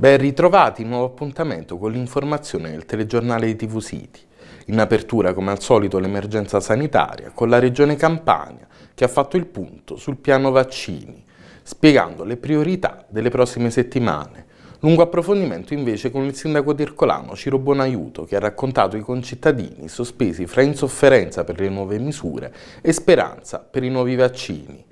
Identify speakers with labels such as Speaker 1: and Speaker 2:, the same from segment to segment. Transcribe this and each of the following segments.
Speaker 1: Ben ritrovati, nuovo appuntamento con l'informazione del telegiornale di TV City. In apertura, come al solito, l'emergenza sanitaria con la regione Campania, che ha fatto il punto sul piano vaccini, spiegando le priorità delle prossime settimane. Lungo approfondimento invece con il sindaco di Ercolano, Ciro Bonaiuto, che ha raccontato i concittadini sospesi fra insofferenza per le nuove misure e speranza per i nuovi vaccini.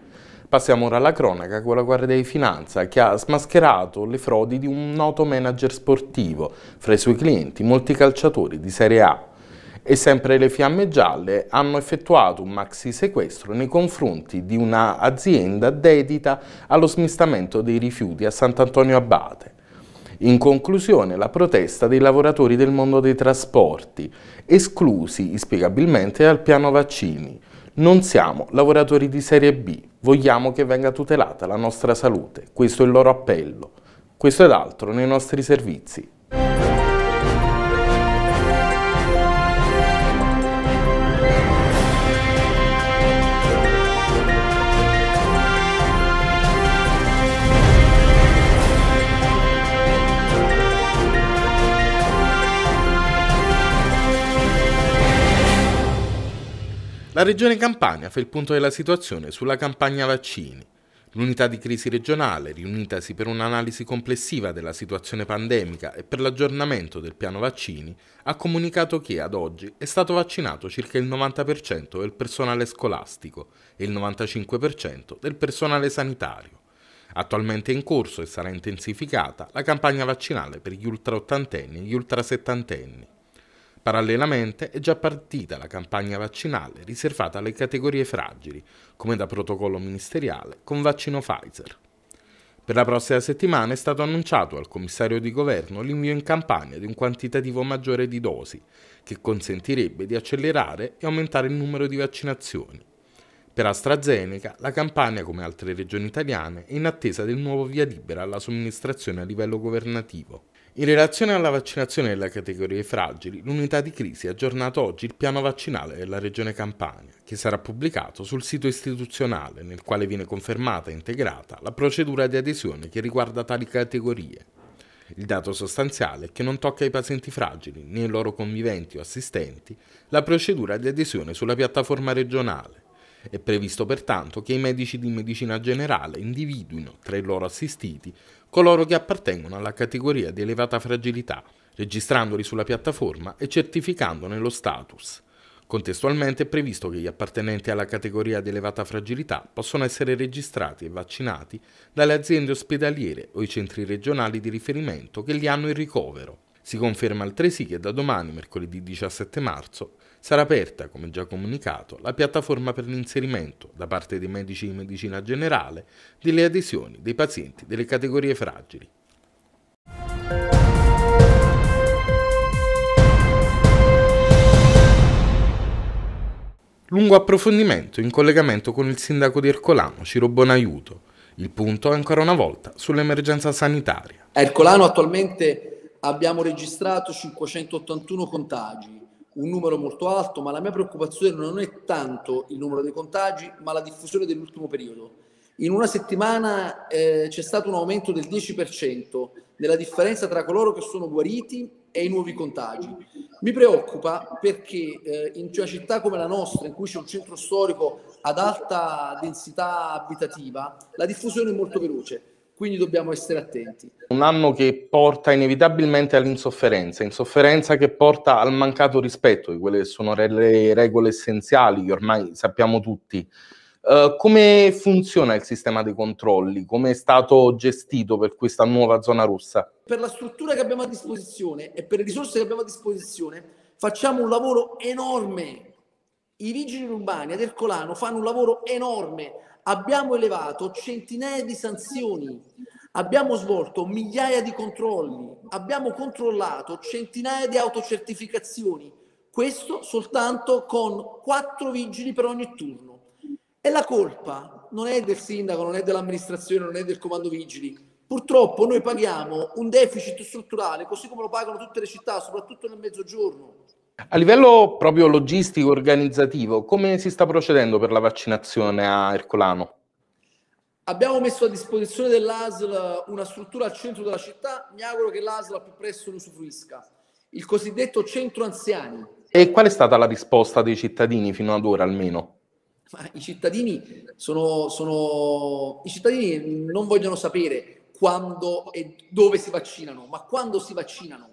Speaker 1: Passiamo ora alla cronaca con la Guardia di Finanza che ha smascherato le frodi di un noto manager sportivo, fra i suoi clienti molti calciatori di Serie A. E sempre le fiamme gialle hanno effettuato un maxi sequestro nei confronti di un'azienda dedita allo smistamento dei rifiuti a Sant'Antonio Abate. In conclusione la protesta dei lavoratori del mondo dei trasporti, esclusi inspiegabilmente dal piano vaccini, non siamo lavoratori di serie B, vogliamo che venga tutelata la nostra salute, questo è il loro appello. Questo ed altro nei nostri servizi. La regione Campania fa il punto della situazione sulla campagna vaccini. L'unità di crisi regionale, riunitasi per un'analisi complessiva della situazione pandemica e per l'aggiornamento del piano vaccini, ha comunicato che ad oggi è stato vaccinato circa il 90% del personale scolastico e il 95% del personale sanitario. Attualmente è in corso e sarà intensificata la campagna vaccinale per gli ultra ottantenni e gli ultrasettantenni. Parallelamente è già partita la campagna vaccinale riservata alle categorie fragili, come da protocollo ministeriale, con vaccino Pfizer. Per la prossima settimana è stato annunciato al commissario di governo l'invio in campagna di un quantitativo maggiore di dosi, che consentirebbe di accelerare e aumentare il numero di vaccinazioni. Per AstraZeneca, la campagna, come altre regioni italiane, è in attesa del nuovo via libera alla somministrazione a livello governativo. In relazione alla vaccinazione delle categorie fragili, l'unità di crisi ha aggiornato oggi il piano vaccinale della Regione Campania, che sarà pubblicato sul sito istituzionale nel quale viene confermata e integrata la procedura di adesione che riguarda tali categorie. Il dato sostanziale è che non tocca ai pazienti fragili, né ai loro conviventi o assistenti, la procedura di adesione sulla piattaforma regionale è previsto pertanto che i medici di medicina generale individuino tra i loro assistiti coloro che appartengono alla categoria di elevata fragilità, registrandoli sulla piattaforma e certificandone lo status. Contestualmente è previsto che gli appartenenti alla categoria di elevata fragilità possono essere registrati e vaccinati dalle aziende ospedaliere o i centri regionali di riferimento che li hanno in ricovero. Si conferma altresì che da domani, mercoledì 17 marzo, sarà aperta, come già comunicato, la piattaforma per l'inserimento, da parte dei medici di medicina generale, delle adesioni dei pazienti delle categorie fragili. Lungo approfondimento in collegamento con il sindaco di Ercolano, Ciro Bonaiuto. Il punto è ancora una volta sull'emergenza sanitaria. A Ercolano
Speaker 2: attualmente abbiamo registrato 581 contagi, un numero molto alto, ma la mia preoccupazione non è tanto il numero dei contagi, ma la diffusione dell'ultimo periodo. In una settimana eh, c'è stato un aumento del 10% della differenza tra coloro che sono guariti e i nuovi contagi. Mi preoccupa perché eh, in una città come la nostra, in cui c'è un centro storico ad alta densità abitativa, la diffusione è molto veloce quindi dobbiamo essere attenti.
Speaker 1: Un anno che porta inevitabilmente all'insofferenza, insofferenza che porta al mancato rispetto di quelle che sono le regole essenziali che ormai sappiamo tutti. Uh, come funziona il sistema dei controlli? Come è stato gestito per questa nuova zona rossa?
Speaker 2: Per la struttura che abbiamo a disposizione e per le risorse che abbiamo a disposizione facciamo un lavoro enorme i vigili urbani ad Ercolano fanno un lavoro enorme. Abbiamo elevato centinaia di sanzioni, abbiamo svolto migliaia di controlli, abbiamo controllato centinaia di autocertificazioni. Questo soltanto con quattro vigili per ogni turno. E la colpa non è del sindaco, non è dell'amministrazione, non è del comando vigili. Purtroppo noi paghiamo un deficit strutturale, così come lo pagano tutte le città, soprattutto nel mezzogiorno.
Speaker 1: A livello proprio logistico, organizzativo, come si sta procedendo per la vaccinazione a Ercolano?
Speaker 2: Abbiamo messo a disposizione dell'ASL una struttura al centro della città, mi auguro che l'ASL al più presto lo usufruisca, il cosiddetto centro anziani.
Speaker 1: E qual è stata la risposta dei cittadini fino ad ora almeno?
Speaker 2: Ma i cittadini sono, sono... I cittadini non vogliono sapere quando e dove si vaccinano, ma quando si vaccinano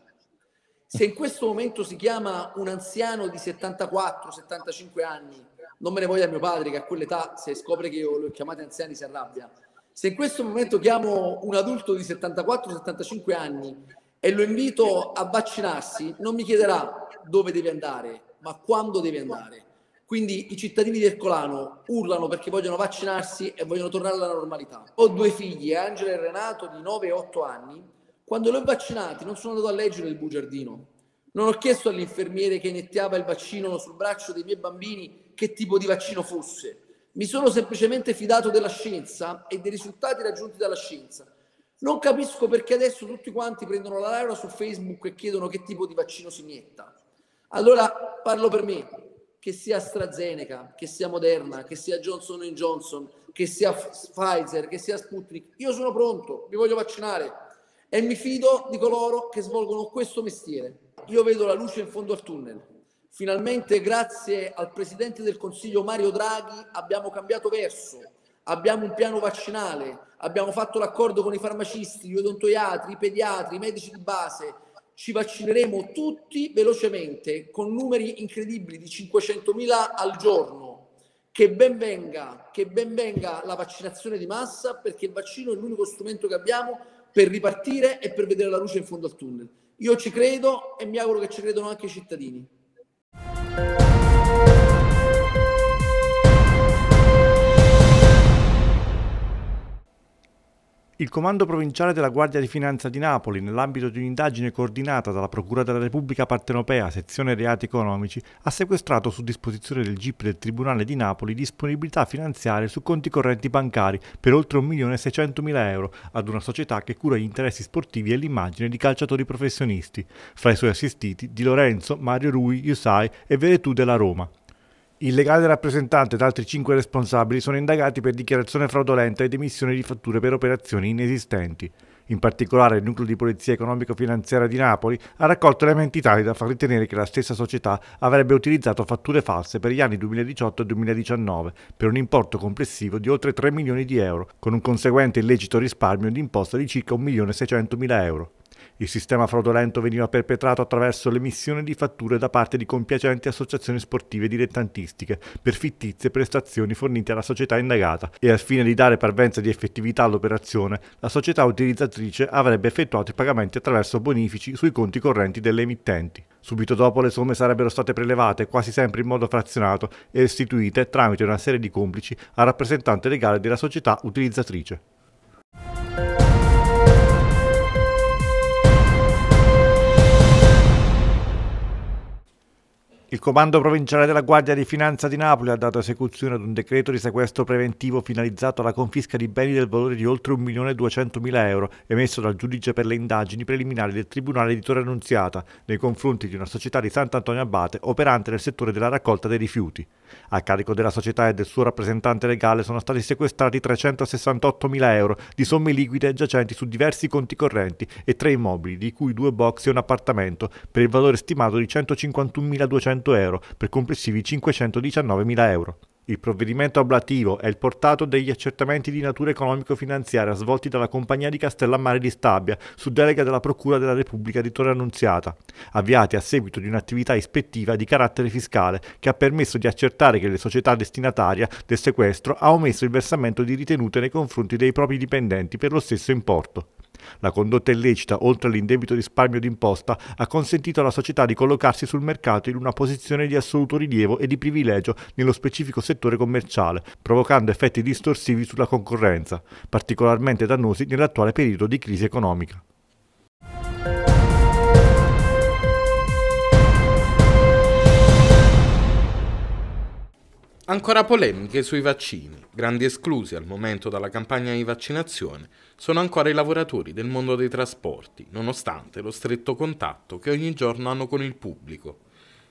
Speaker 2: se in questo momento si chiama un anziano di 74-75 anni, non me ne voglia mio padre che a quell'età se scopre che io lo chiamate anziani si arrabbia, se in questo momento chiamo un adulto di 74-75 anni e lo invito a vaccinarsi, non mi chiederà dove deve andare, ma quando deve andare. Quindi i cittadini di Ercolano urlano perché vogliono vaccinarsi e vogliono tornare alla normalità. Ho due figli, Angela e Renato, di 9 e 8 anni, quando l'ho vaccinati non sono andato a leggere il bugiardino, non ho chiesto all'infermiere che iniettava il vaccino sul braccio dei miei bambini che tipo di vaccino fosse. Mi sono semplicemente fidato della scienza e dei risultati raggiunti dalla scienza. Non capisco perché adesso tutti quanti prendono la laurea su Facebook e chiedono che tipo di vaccino si inietta. Allora parlo per me, che sia AstraZeneca, che sia Moderna, che sia Johnson Johnson, che sia Pfizer, che sia Sputnik. Io sono pronto, mi voglio vaccinare e mi fido di coloro che svolgono questo mestiere. Io vedo la luce in fondo al tunnel. Finalmente, grazie al Presidente del Consiglio Mario Draghi, abbiamo cambiato verso, abbiamo un piano vaccinale, abbiamo fatto l'accordo con i farmacisti, gli odontoiatri, i pediatri, i medici di base. Ci vaccineremo tutti velocemente con numeri incredibili di 500.000 al giorno. Che ben, venga, che ben venga la vaccinazione di massa perché il vaccino è l'unico strumento che abbiamo per ripartire e per vedere la luce in fondo al tunnel. Io ci credo e mi auguro che ci credano anche i cittadini.
Speaker 3: Il Comando Provinciale della Guardia di Finanza di Napoli, nell'ambito di un'indagine coordinata dalla Procura della Repubblica Partenopea, sezione reati economici, ha sequestrato su disposizione del GIP del Tribunale di Napoli disponibilità finanziarie su conti correnti bancari per oltre 1.600.000 euro ad una società che cura gli interessi sportivi e l'immagine di calciatori professionisti, fra i suoi assistiti Di Lorenzo, Mario Rui, Iusai e Veretù della Roma. Il legale rappresentante ed altri cinque responsabili sono indagati per dichiarazione fraudolenta ed emissione di fatture per operazioni inesistenti. In particolare il nucleo di polizia economico-finanziaria di Napoli ha raccolto elementi tali da far ritenere che la stessa società avrebbe utilizzato fatture false per gli anni 2018 e 2019 per un importo complessivo di oltre 3 milioni di euro, con un conseguente illecito risparmio di imposta di circa 1.600.000 euro. Il sistema fraudolento veniva perpetrato attraverso l'emissione di fatture da parte di compiacenti associazioni sportive dilettantistiche per fittizie prestazioni fornite alla società indagata e al fine di dare parvenza di effettività all'operazione, la società utilizzatrice avrebbe effettuato i pagamenti attraverso bonifici sui conti correnti delle emittenti. Subito dopo le somme sarebbero state prelevate, quasi sempre in modo frazionato, e restituite tramite una serie di complici al rappresentante legale della società utilizzatrice. Il Comando Provinciale della Guardia di Finanza di Napoli ha dato esecuzione ad un decreto di sequestro preventivo finalizzato alla confisca di beni del valore di oltre 1.200.000 euro emesso dal giudice per le indagini preliminari del Tribunale di Torre Annunziata nei confronti di una società di Sant'Antonio Abate operante nel settore della raccolta dei rifiuti. A carico della società e del suo rappresentante legale sono stati sequestrati 368.000 euro di somme liquide giacenti su diversi conti correnti e tre immobili, di cui due box e un appartamento, per il valore stimato di 151.200 euro 100 euro per complessivi 519 mila euro. Il provvedimento ablativo è il portato degli accertamenti di natura economico-finanziaria svolti dalla Compagnia di Castellammare di Stabia su delega della Procura della Repubblica di Torre Annunziata, avviati a seguito di un'attività ispettiva di carattere fiscale che ha permesso di accertare che le società destinataria del sequestro ha omesso il versamento di ritenute nei confronti dei propri dipendenti per lo stesso importo. La condotta illecita, oltre all'indebito risparmio d'imposta, ha consentito alla società di collocarsi sul mercato in una posizione di assoluto rilievo e di privilegio nello specifico settore commerciale, provocando effetti distorsivi sulla concorrenza, particolarmente dannosi nell'attuale periodo di crisi economica.
Speaker 1: Ancora polemiche sui vaccini. Grandi esclusi al momento dalla campagna di vaccinazione sono ancora i lavoratori del mondo dei trasporti, nonostante lo stretto contatto che ogni giorno hanno con il pubblico.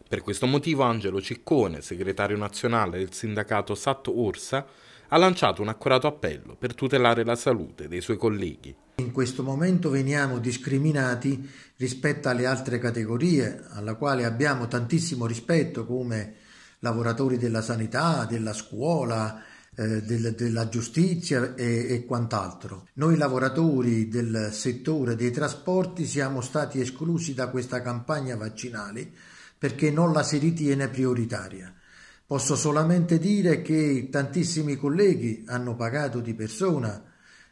Speaker 1: Per questo motivo Angelo Ciccone, segretario nazionale del sindacato Sat Orsa, ha lanciato un accurato appello per tutelare la salute dei suoi colleghi.
Speaker 4: In questo momento veniamo discriminati rispetto alle altre categorie, alla quale abbiamo tantissimo rispetto come lavoratori della sanità, della scuola, eh, del, della giustizia e, e, quant'altro. Noi lavoratori del settore dei trasporti siamo stati esclusi da questa campagna vaccinale perché non la si ritiene prioritaria. Posso solamente dire che tantissimi colleghi hanno pagato di persona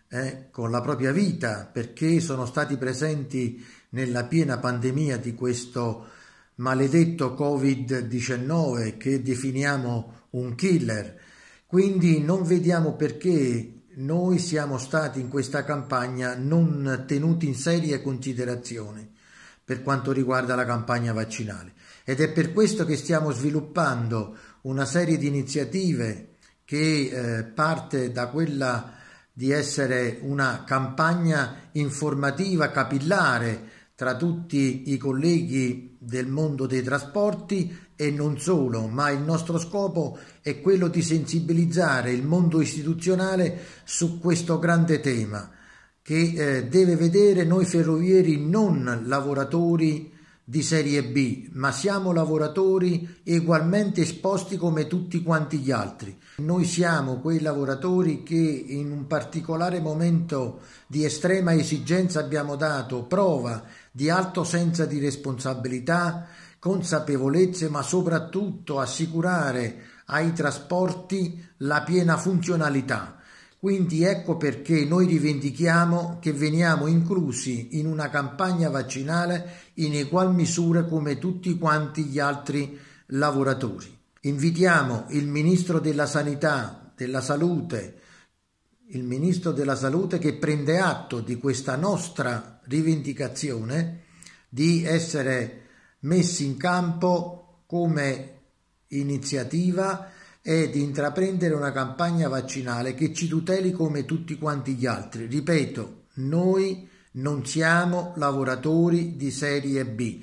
Speaker 4: eh, con la propria vita perché sono stati presenti nella piena pandemia di questo maledetto Covid-19 che definiamo un killer. Quindi non vediamo perché noi siamo stati in questa campagna non tenuti in seria considerazione per quanto riguarda la campagna vaccinale ed è per questo che stiamo sviluppando una serie di iniziative che eh, parte da quella di essere una campagna informativa capillare tra tutti i colleghi del mondo dei trasporti e non solo, ma il nostro scopo è quello di sensibilizzare il mondo istituzionale su questo grande tema che eh, deve vedere noi ferrovieri non lavoratori di serie B, ma siamo lavoratori ugualmente esposti come tutti quanti gli altri. Noi siamo quei lavoratori che in un particolare momento di estrema esigenza abbiamo dato prova di alto senso di responsabilità, consapevolezze, ma soprattutto assicurare ai trasporti la piena funzionalità. Quindi ecco perché noi rivendichiamo che veniamo inclusi in una campagna vaccinale in egual misura come tutti quanti gli altri lavoratori. Invitiamo il Ministro della Sanità, della Salute, il Ministro della Salute che prende atto di questa nostra rivendicazione di essere messi in campo come iniziativa e di intraprendere una campagna vaccinale che ci tuteli come tutti quanti gli altri. Ripeto, noi non siamo lavoratori di serie B.